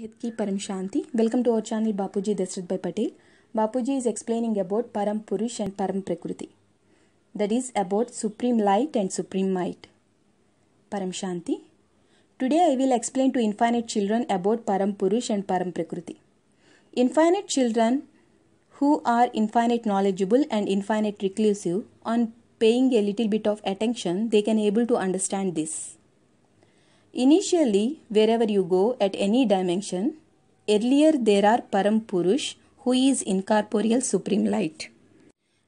हित की परम शांति welcome to our channel Bapuji Dashrath bhai Patel Bapuji is explaining about param purush and param prakriti that is about supreme light and supreme might param shanti today I will explain to infinite children about param purush and param prakriti infinite children who are infinite knowledgeable and infinite reclusive on paying a little bit of attention they can able to understand this Initially, wherever you go at any dimension, earlier there are Param Purush, who is incorporeal supreme light.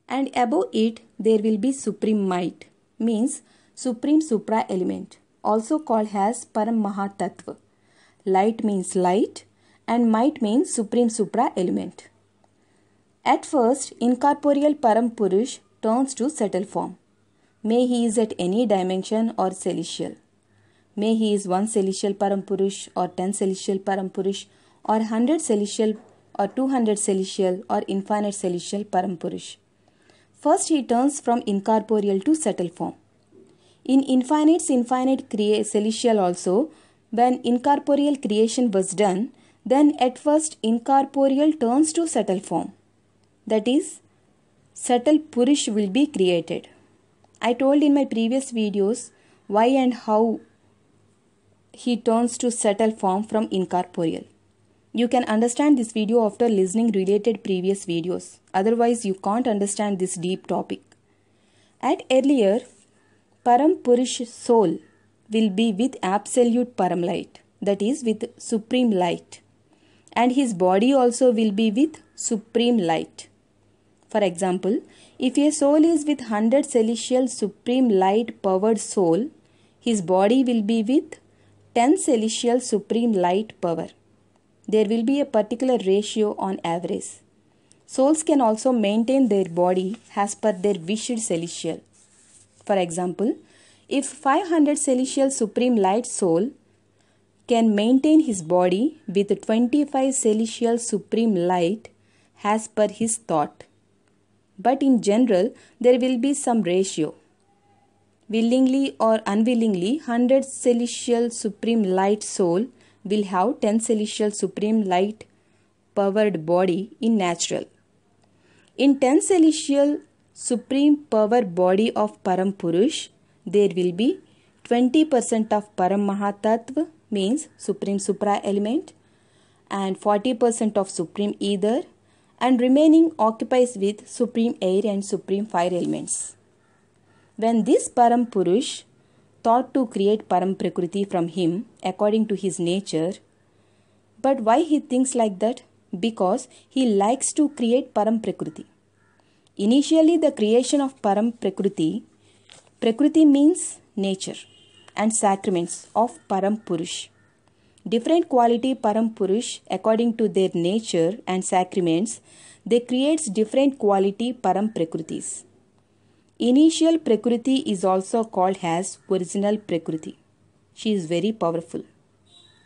And above it, there will be supreme might, means supreme supra element, also called as Param Mahatattva. Light means light, and might means supreme supra element. At first, incorporeal Param Purush turns to subtle form. May he is at any dimension or celestial. May he is one celestial Parampurush or ten celestial Parampurush or hundred celestial or two hundred celestial or infinite celestial Parampurush. First he turns from incorporeal to subtle form. In infinite's infinite crea- celestial also, when incorporeal creation was done, then at first incorporeal turns to subtle form. That is, subtle Purush will be created. I told in my previous videos why and how he turns to settle form from incorporeal. You can understand this video after listening related previous videos. Otherwise, you can't understand this deep topic. At earlier, Param purish soul will be with absolute Param light, that is with supreme light. And his body also will be with supreme light. For example, if a soul is with 100 celestial supreme light powered soul, his body will be with 10 celestial supreme light power. There will be a particular ratio on average. Souls can also maintain their body as per their wished celestial. For example, if 500 celestial supreme light soul can maintain his body with 25 celestial supreme light as per his thought. But in general, there will be some ratio. Willingly or unwillingly, 100 celestial supreme light soul will have 10 celestial supreme light powered body in natural. In 10 celestial supreme power body of Param Purush, there will be 20% of Param Mahatattva means supreme supra element and 40% of supreme ether and remaining occupies with supreme air and supreme fire elements. When this Param Purush thought to create Param Prakriti from him according to his nature, but why he thinks like that? Because he likes to create Param Prakriti. Initially, the creation of Param Prakriti, Prakriti means nature and sacraments of Param Purush. Different quality Param Purush according to their nature and sacraments, they creates different quality Param Prakritis. Initial Prakriti is also called as original Prakriti. She is very powerful.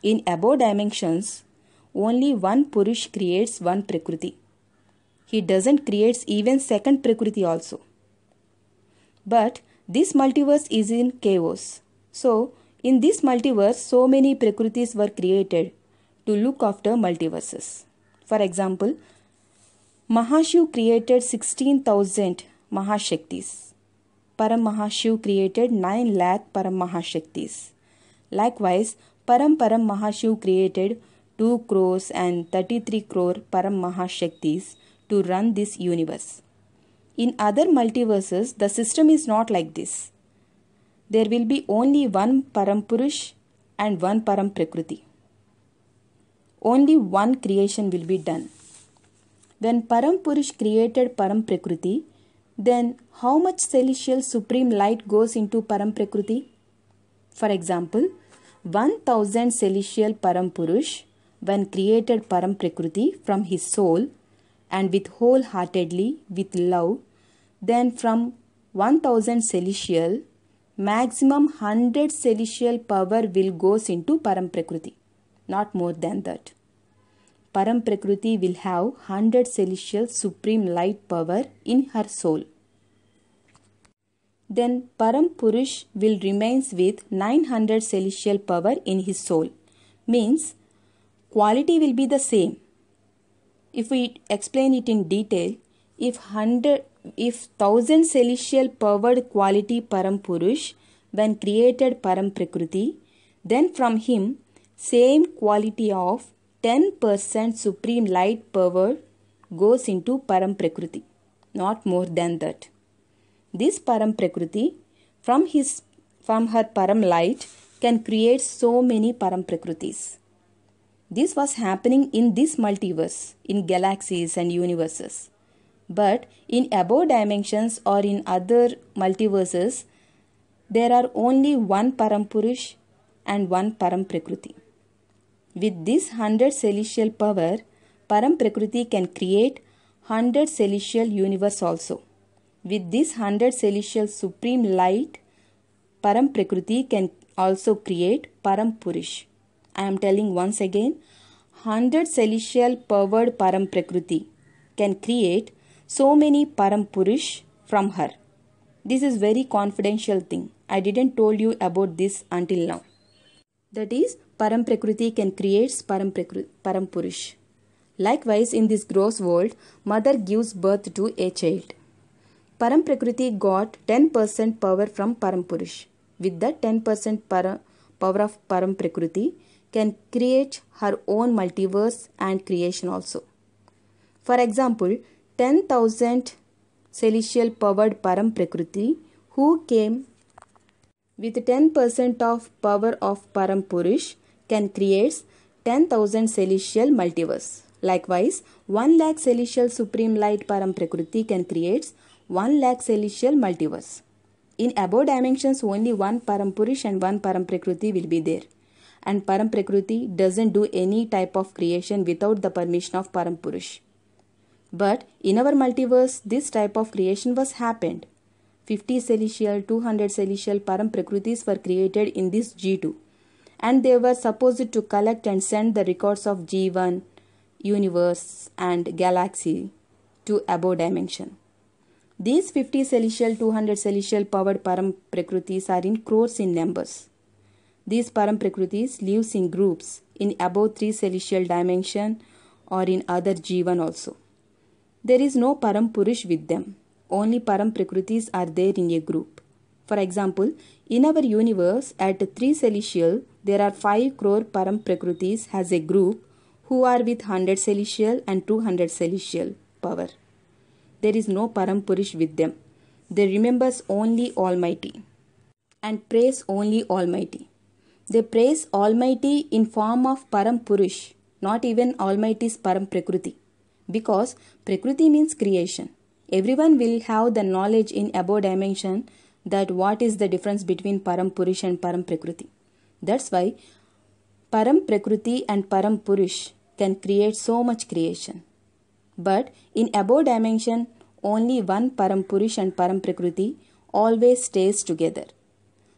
In above dimensions, only one Purush creates one Prakriti. He doesn't create even second Prakriti also. But this multiverse is in chaos. So, in this multiverse, so many Prakritis were created to look after multiverses. For example, Mahashu created 16,000 Mahashaktis. Paramahashiv created 9 lakh Paramahashaktis. Likewise, Paramparam Mahashiv created 2 crores and 33 crore Paramahashaktis to run this universe. In other multiverses, the system is not like this. There will be only one Parampurush and one Paramprakriti. Only one creation will be done. When Parampurush created Paramprakriti, then how much celestial supreme light goes into Paramprakriti? For example, 1000 celestial Parampurush, when created Paramprakriti from his soul and with wholeheartedly with love, then from 1000 celestial, maximum 100 celestial power will goes into Paramprakriti, not more than that. Paramprakriti will have 100 celestial supreme light power in her soul. Then Parampurush will remains with 900 celestial power in his soul. Means quality will be the same. If we explain it in detail, if 100 if 1000 celestial powered quality Parampurush when created Paramprakriti, then from him same quality of 10% supreme light power goes into Paramprakriti, not more than that. This Paramprakriti, from, his, from her Param light, can create so many prakritis. This was happening in this multiverse, in galaxies and universes. But in above dimensions or in other multiverses, there are only one Parampurush and one Paramprakriti. With this 100 celestial power, Paramprakriti can create 100 celestial universe also. With this 100 celestial supreme light, Paramprakriti can also create Parampurish. I am telling once again, 100 celestial powered Paramprakriti can create so many Parampurish from her. This is very confidential thing. I didn't told you about this until now. That is, Paramprakriti can create parampurush Likewise, in this gross world, mother gives birth to a child. Paramprakriti got 10% power from parampurush With that 10% para, power of Paramprakriti, can create her own multiverse and creation also. For example, 10,000 celestial powered Paramprakriti who came with 10% of power of Parampurish can create 10,000 celestial multiverse. Likewise, 1 lakh celestial supreme light Paramprakriti can create 1 lakh celestial multiverse. In above dimensions, only one Parampurish and one Paramprakriti will be there. And Paramprakriti doesn't do any type of creation without the permission of Parampurish. But in our multiverse, this type of creation was happened. 50 celestial, 200 celestial Paramprakritis were created in this G2 and they were supposed to collect and send the records of G1, universe and galaxy to above dimension. These 50 celestial, 200 celestial powered Paramprakritis are in crores in numbers. These Paramprakritis lives in groups in above 3 celestial dimension or in other G1 also. There is no purush with them only param prakritis are there in a group. For example, in our universe at 3 celestial, there are 5 crore param prakritis as a group who are with 100 celestial and 200 celestial power. There is no param purush with them. They remembers only Almighty and praise only Almighty. They praise Almighty in form of param purush, not even Almighty's param prakriti because prakriti means creation everyone will have the knowledge in above dimension that what is the difference between Param Purush and Param Prakriti. That's why Param Prakriti and Param Purush can create so much creation. But in above dimension, only one Param Purush and Param Prakriti always stays together.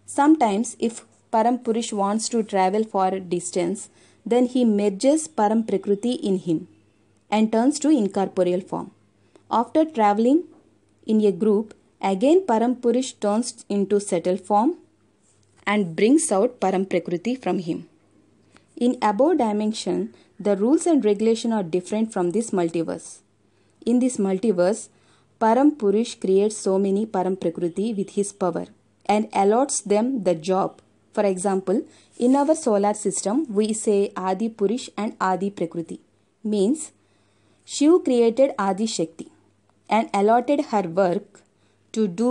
Sometimes, if Param Purush wants to travel for a distance, then he merges Param Prakriti in him and turns to incorporeal form. After traveling in a group, again Parampurish turns into subtle form and brings out Prakriti from him. In above dimension, the rules and regulation are different from this multiverse. In this multiverse, Parampurish creates so many Prakriti with his power and allots them the job. For example, in our solar system, we say Adi Purish and Adi Prakriti Means, Shiva created Adi Shakti and allotted her work to do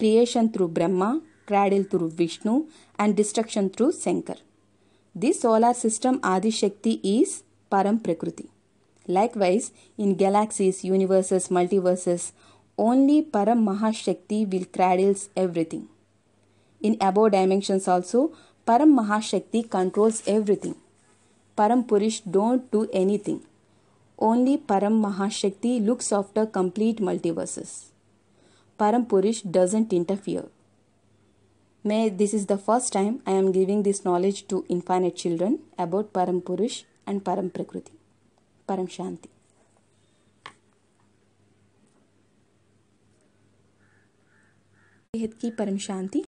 creation through Brahma, cradle through Vishnu, and destruction through Sankar. This solar system Adi Shakti is Param Prakriti. Likewise, in galaxies, universes, multiverses, only Param Mahashakti will cradles everything. In above dimensions also, Param Mahashakti controls everything. Param Purush don't do anything. Only param mahashakti looks after complete multiverse param purush doesn't interfere may this is the first time I am giving this knowledge to infinite children about param purush and param प्रकृति परम शांति की परम शांति